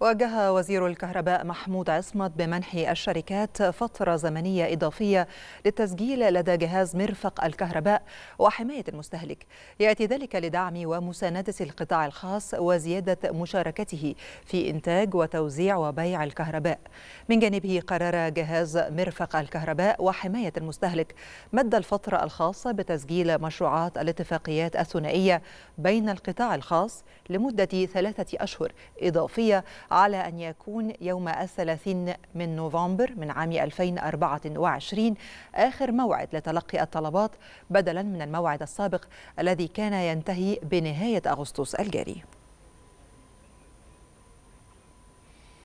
واجه وزير الكهرباء محمود عصمت بمنح الشركات فترة زمنية إضافية للتسجيل لدى جهاز مرفق الكهرباء وحماية المستهلك يأتي ذلك لدعم ومساندة القطاع الخاص وزيادة مشاركته في إنتاج وتوزيع وبيع الكهرباء من جانبه قرر جهاز مرفق الكهرباء وحماية المستهلك مد الفترة الخاصة بتسجيل مشروعات الاتفاقيات الثنائية بين القطاع الخاص لمدة ثلاثة أشهر إضافية على أن يكون يوم الثلاثين من نوفمبر من عام 2024 آخر موعد لتلقي الطلبات بدلا من الموعد السابق الذي كان ينتهي بنهاية أغسطس الجاري